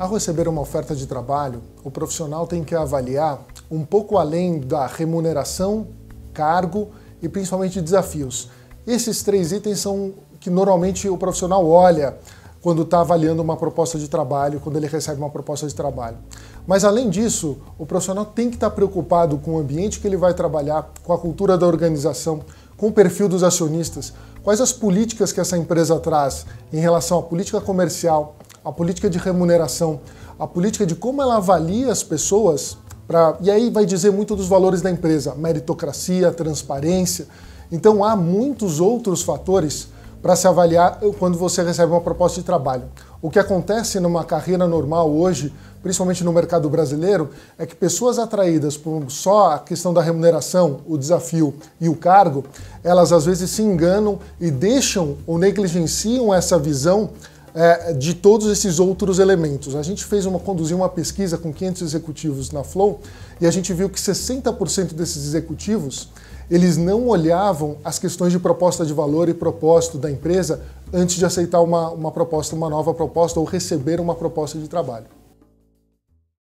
Ao receber uma oferta de trabalho, o profissional tem que avaliar um pouco além da remuneração, cargo e principalmente desafios. Esses três itens são que normalmente o profissional olha quando está avaliando uma proposta de trabalho, quando ele recebe uma proposta de trabalho. Mas além disso, o profissional tem que estar tá preocupado com o ambiente que ele vai trabalhar, com a cultura da organização, com o perfil dos acionistas, quais as políticas que essa empresa traz em relação à política comercial, a política de remuneração, a política de como ela avalia as pessoas, pra, e aí vai dizer muito dos valores da empresa, meritocracia, transparência. Então há muitos outros fatores para se avaliar quando você recebe uma proposta de trabalho. O que acontece numa carreira normal hoje, principalmente no mercado brasileiro, é que pessoas atraídas por só a questão da remuneração, o desafio e o cargo, elas às vezes se enganam e deixam ou negligenciam essa visão é, de todos esses outros elementos. A gente fez uma conduziu uma pesquisa com 500 executivos na Flow e a gente viu que 60% desses executivos eles não olhavam as questões de proposta de valor e propósito da empresa antes de aceitar uma, uma proposta, uma nova proposta ou receber uma proposta de trabalho.